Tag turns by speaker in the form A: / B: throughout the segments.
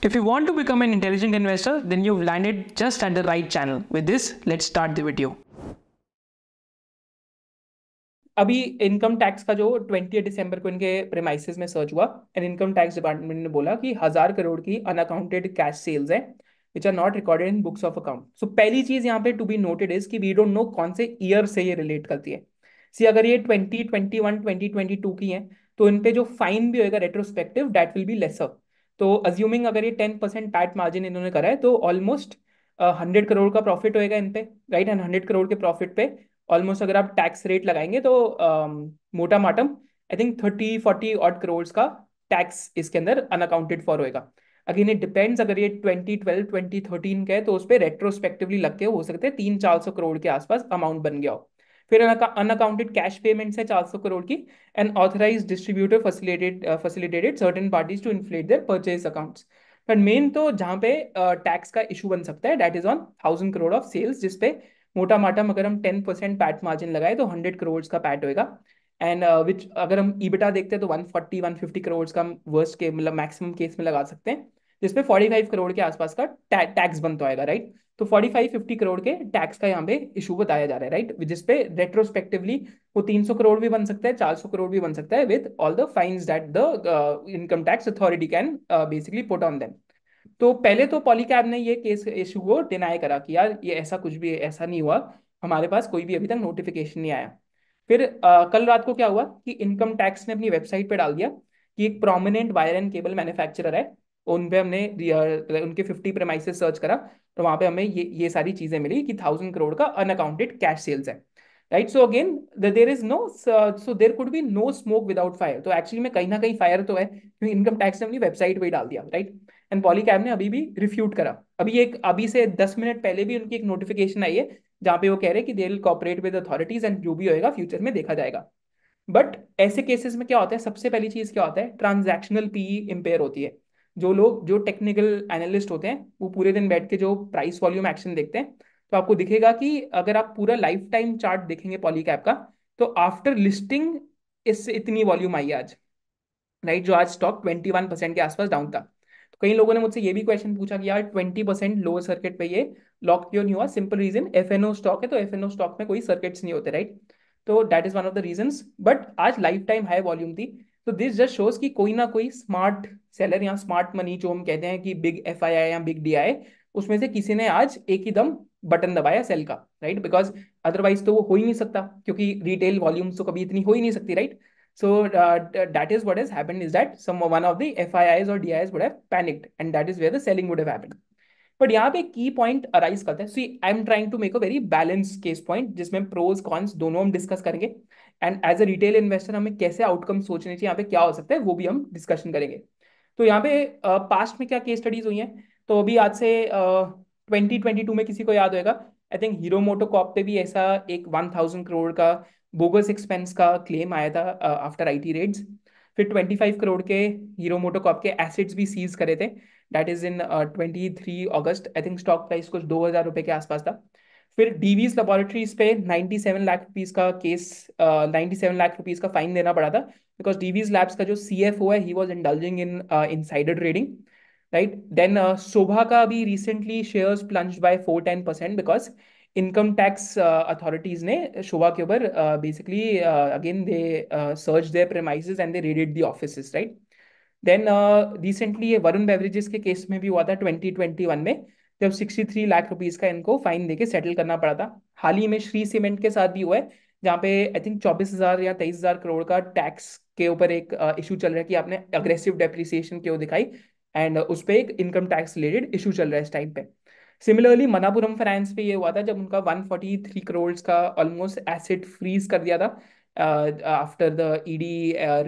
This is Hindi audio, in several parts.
A: If you want to become an intelligent investor, then you've landed just at the right channel. With this, let's start the video. अभी इनकम टैक्स का जो 20 दिसंबर को इनके प्रेमाइसिस में सर्च हुआ एंड इनकम टैक्स डिपार्टमेंट ने बोला कि हजार करोड़ की अनअकाउंटेड कैश सेल्स हैं which are not recorded in books of account so पहली चीज यहाँ पे टू बी नोटेड इज कि वी डोंट नो कौन से ईयर से ये रिलेट करती है सी अगर ये 2021 2022 की है तो इनपे जो फाइन भी होगा retrospective date will be lesser तो अज्यूमिंग अगर ये टेन परसेंट पैट मार्जिन इन्होंने करा है तो ऑलमोस्ट हंड्रेड करोड़ का प्रॉफिट होएगा इन पे राइट एंड हंड्रेड करोड़ के प्रॉफिट पे ऑलमोस्ट अगर आप टैक्स रेट लगाएंगे तो मोटा माटम I think thirty forty odd crore का टैक्स इसके अंदर अनअकाउंटेड फॉर होएगा अगेन इट डिपेंड्स अगर ये ट्वेंटी ट्वेल्व ट्वेंटी थर्टीन का है तो उस पर रेट्रोस्पेक्टिवली लग के हो सकते हैं तीन चार सौ करोड़ के आसपास अमाउंट बन गया हो फिर अनअकाउंटेड कैश पेमेंट्स है चार सौ करोड़ की and authorize distributor facilitated facilitated certain parties to inflate their purchase accounts but main तो जहाँ पे टैक्स uh, का इशू बन सकता है that is on thousand crore of sales जिसपे मोटा माटा अगर हम टेन परसेंट पैट मार्जिन लगाए तो हंड्रेड करोड़ का पैट होगा एंड विच uh, अगर हम ईबिटा देखते हैं तो one forty one fifty crore का हम वर्स्ट के मतलब मैक्सिमम केस में लगा सकते हैं जिसपे फोर्टी फाइव करोड़ के आसपास का टैक्स टैक्स बनता आएगा राइट तो फोर्टी फाइव फिफ्टी करोड़ के टैक्स का यहाँ पे इशू बताया जा रहा है राइट जिसपे रेट्रोस्पेक्टिवली वो तीन सौ करोड़ भी बन सकता है चार सौ करोड़ भी बन सकता है with all the fines that the income tax authority can basically put on them तो पहले तो पॉलीकैब ने ये केस इशू को डिनाई करा कि यार ये ऐसा कुछ भी ऐसा नहीं हुआ हमारे पास कोई भी अभी तक नोटिफिकेशन नहीं आया फिर आ, uh, कल रात को क्या हुआ कि इनकम टैक्स ने अपनी वेबसाइट पर डाल दिया कि एक prominent wire and cable manufacturer है उन पे हमने मतलब उनके फिफ्टी प्रेमाइसिस सर्च करा तो वहां पे हमें ये ये सारी चीजें मिली कि थाउजेंड करोड़ का अनअकाउंटेड कैश सेल्स है right so again there is no so there could be no smoke without fire तो एक्चुअली में कहीं ना कहीं फायर तो है क्योंकि इनकम टैक्स ने अपनी वेबसाइट पर डाल दिया राइट एंड पॉली कैब ने अभी भी रिफ्यूट करा अभी एक अभी से दस मिनट पहले भी उनकी एक नोटिफिकेशन आई है जहां पे वो कह रहे हैं कि they will cooperate with authorities and जो भी होएगा फ्यूचर में देखा जाएगा बट ऐसे केसेस में क्या होता है सबसे पहली चीज क्या होता है ट्रांजेक्शनल पीई इम्पेयर होती है जो लोग जो टेक्निकल एनालिस्ट होते हैं वो पूरे दिन बैठ के जो प्राइस वॉल्यूम एक्शन देखते हैं तो आपको दिखेगा कि अगर आप पूरा लाइफ टाइम चार्ट देखेंगे पॉलीकैप का तो आफ्टर लिस्टिंग इससे इतनी वॉल्यूम आई आज राइट जो आज स्टॉक ट्वेंटी वन परसेंट के आसपास डाउन था तो कई लोगों ने मुझसे ये भी क्वेश्चन पूछा कि यार ट्वेंटी परसेंट लोअर सर्किट पे ये लॉक क्यों नहीं हुआ simple reason F N O stock है तो एफ एन ओ स्टॉक में कोई सर्किट्स नहीं होते राइट तो that is one of the reason but आज लाइफ टाइम हाई वॉल्यूम थी तो दिस जस्ट शोज कि कोई ना कोई स्मार्ट सेलर या स्मार्ट मनी जो हम कहते हैं कि बिग एफ या बिग डी उसमें से किसी ने आज एक ही दम बटन दबाया सेल का राइट बिकॉज अदरवाइज तो वो हो ही नहीं सकता क्योंकि रिटेल वॉल्यूम्स तो कभी इतनी हो ही नहीं सकती right So uh, that is what has happened is that some one of the FIIs or DIs would have panicked, and that is where the selling would have happened. But यहाँ पे की पॉइंट अराइज करता है so I am trying to make a very balance case point जिसमें प्रोज कॉन्स दोनों हम डिस्कस करेंगे and as a retail investor हमें कैसे आउटकम सोचने चाहिए यहाँ पे क्या हो सकता है वो भी हम डिस्कशन करेंगे तो यहाँ पे पास्ट में क्या केस स्टडीज हुई हैं तो अभी आज से ट्वेंटी ट्वेंटी टू में किसी को याद होगा I think Hero MotoCorp पे भी ऐसा एक वन थाउजेंड करोड़ का बोगस एक्सपेंस का क्लेम आया था आफ्टर आई टी रेट्स फिर ट्वेंटी फाइव करोड़ के हीरो मोटो कॉप के एसेट्स भी सीज करे थे that is in twenty three August I think stock price कुछ दो हज़ार रुपए के आसपास था फिर डीवीज लेबोरेटरीज पे 97 लाख रुपीस का case ninety seven lakh rupees का फाइन देना पड़ा था बिकॉज डीवीज लैब्स का जो सी एफ ओ है he was indulging in sided trading right then Sobha का भी recently shares plunge by four ten percent because income tax authorities ने शोभा के ऊपर basically again they search their premise and they raided the office right then recently ये वरुण बेवरेजेस के केस में भी हुआ था ट्वेंटी ट्वेंटी वन में जब सिक्सटी थ्री लाख रुपीज का इनको फाइन देके सेटल करना पड़ा था हाल ही में श्री सीमेंट के साथ भी हुआ है जहाँ पे आई थिंक चौबीस हजार या तेईस हजार करोड़ का टैक्स के ऊपर एक इशू चल रहा है कि आपने अग्रेसिव डेप्रिसिएशन क्यों दिखाई एंड उस पर एक इनकम टैक्स रिलेटेड इशू चल रहा है इस टाइम पे सिमिलरली मनापुरम फाइनेंस पे ये हुआ था जब उनका 143 करोड़ का ऑलमोस्ट एसेट फ्रीज कर दिया था after the ED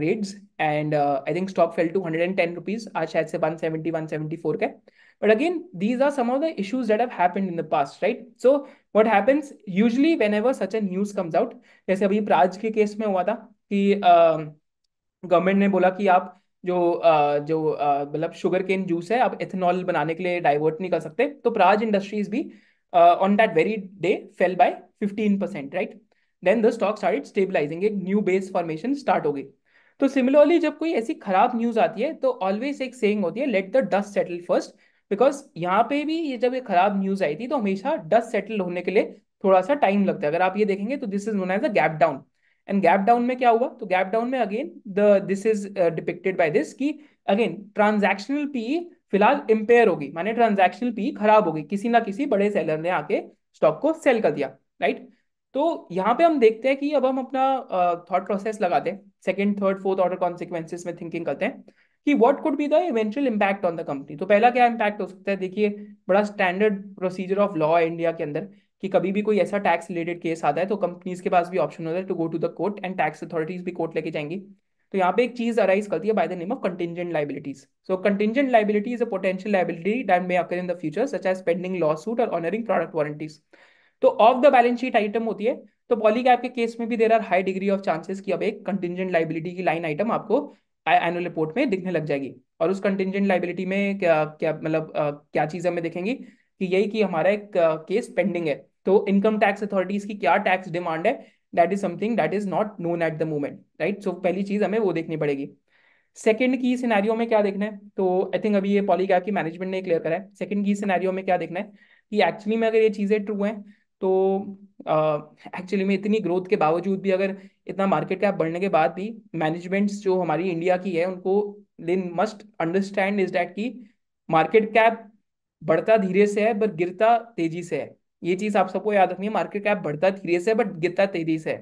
A: raids and I think stock fell to hundred and ten rupees आज शायद से one seventy one seventy four का But again, these are some of the issues that have happened in the past, right? So what happens usually whenever such a news comes out, jaise abhi praj ke case mein hua tha ki uh, government ne bola ki aap जो जो मतलब शुगर केन जूस है आप इथेनॉल बनाने के लिए डाइवर्ट नहीं कर सकते तो Praj industries on that very day डे फेल बाय 15 percent right then the stock start stabilizing एक न्यू बेस फॉर्मेशन स्टार्ट हो गई तो सिमिलरली जब कोई ऐसी खराब न्यूज आती है तो ऑलवेज एक सेइंग होती है let the dust settle first because यहाँ पे भी ये जब ये खराब न्यूज आई थी तो हमेशा डस्ट सेटल होने के लिए थोड़ा सा टाइम लगता है अगर आप ये देखेंगे तो this is known as a gap down and gap down में क्या हुआ तो गैप डाउन में again the this is depicted by this की अगेन ट्रांजेक्शनल पी फिलहाल इम्पेयर होगी माने ट्रांजेक्शनल पी खराब होगी किसी ना किसी बड़े सेलर ने आके स्टॉक को सेल कर दिया राइट तो यहाँ पे हम देखते हैं कि अब हम अपना थॉट uh, प्रोसेस लगाते हैं second third fourth order consequences में थिंकिंग करते हैं कि what could be the eventual impact on the company तो पहला क्या इम्पैक्ट हो सकता है देखिए बड़ा standard procedure of law India के अंदर कि कभी भी कोई ऐसा टैक्स रिलेटेड केस आता है तो कंपनीज के पास भी ऑप्शन होता है to go to the court and tax authorities भी कोर्ट लेके जाएंगी तो यहाँ पे एक चीज अराइज करती है by the name of contingent liabilities so contingent liability is a potential liability that may occur in the future such as pending lawsuit और ऑनरिंग प्रोडक्ट वारंटीज तो off the balance sheet item होती है तो पॉलीकैप के केस में भी there are high degree of chances कि अब एक कंटिजेंट लाइबिलिटी की लाइन आइटम आपको एनुअल रिपोर्ट में दिखने लग जाएगी और उस कंटिजेंट लाइबिलिटी में क्या क्या मतलब क्या चीज़ हमें देखेंगी कि यही कि हमारा एक केस पेंडिंग है तो इनकम टैक्स अथॉरिटीज की क्या टैक्स डिमांड है that is something that is not known at the moment right so पहली चीज़ हमें वो देखनी पड़ेगी सेकेंड की सिनेरियो में क्या देखना है तो आई थिंक अभी ये पॉलीगैप की मैनेजमेंट ने क्लियर करा है सेकेंड की सिनेरियो में क्या देखना है कि एक्चुअली में अगर ये चीज़ें ट्रू हैं तो एक्चुअली में इतनी ग्रोथ के बावजूद भी अगर इतना मार्केट कैप बढ़ने के बाद भी मैनेजमेंट्स जो हमारी इंडिया की है उनको दिन मस्ट अंडरस्टैंड इज डैट कि मार्केट कैप बढ़ता धीरे से है बट गिरता तेजी से है ये चीज आप सबको याद रखनी है मार्केट कैप बढ़ता धीरे से बट गिरता तेजी से है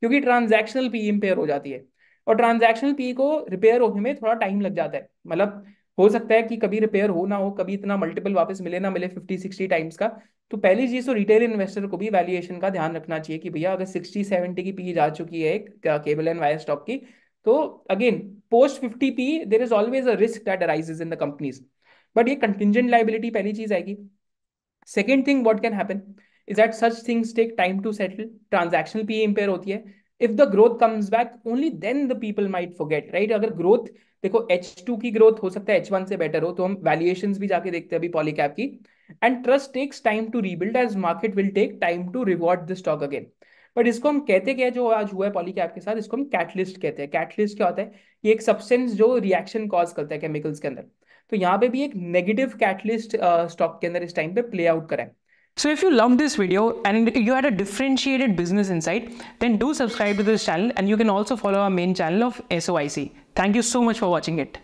A: क्योंकि ट्रांजैक्शनल पी इम्पेयर हो जाती है और ट्रांजैक्शनल पी को रिपेयर होने में थोड़ा टाइम लग जाता है मतलब हो सकता है कि कभी रिपेयर हो ना हो कभी इतना मल्टीपल वापस मिले ना मिले फिफ्टी सिक्सटी टाइम्स का तो पहली चीज तो रिटेल इन्वेस्टर को भी वैल्यूएशन का ध्यान रखना चाहिए कि भैया अगर सिक्सटी सेवेंटी की पी जा चुकी है एक केबल एंड वायर स्टॉक की तो again post fifty P there is always a risk that arises in the companies but ये कंटिजेंट लाइबिलिटी पहली चीज आएगी second thing what can happen is that such things take time to settle transaction P impair होती है if the growth comes back only then the people might forget right अगर ग्रोथ देखो एच टू की ग्रोथ हो सकता है एच वन से बेटर हो तो हम वैल्यूएशन भी जाके देखते हैं अभी पॉलीकैप की and trust takes time to rebuild as market will take time to reward the stock again but इसको हम कहते क्या जो आज हुआ है पॉलीकैप के साथ इसको हम कैटलिस्ट कहते हैं कैटलिस्ट क्या होता है ये एक सब्सटेंस जो रिएक्शन कॉज करता है केमिकल्स के अंदर तो यहाँ पे भी एक नेगेटिव कैटलिस्ट स्टॉक के अंदर इस टाइम पे प्ले आउट करा So if you loved this video and you had a differentiated business insight, then do subscribe to this channel and you can also follow our main channel of SOIC. Thank you so much for watching it.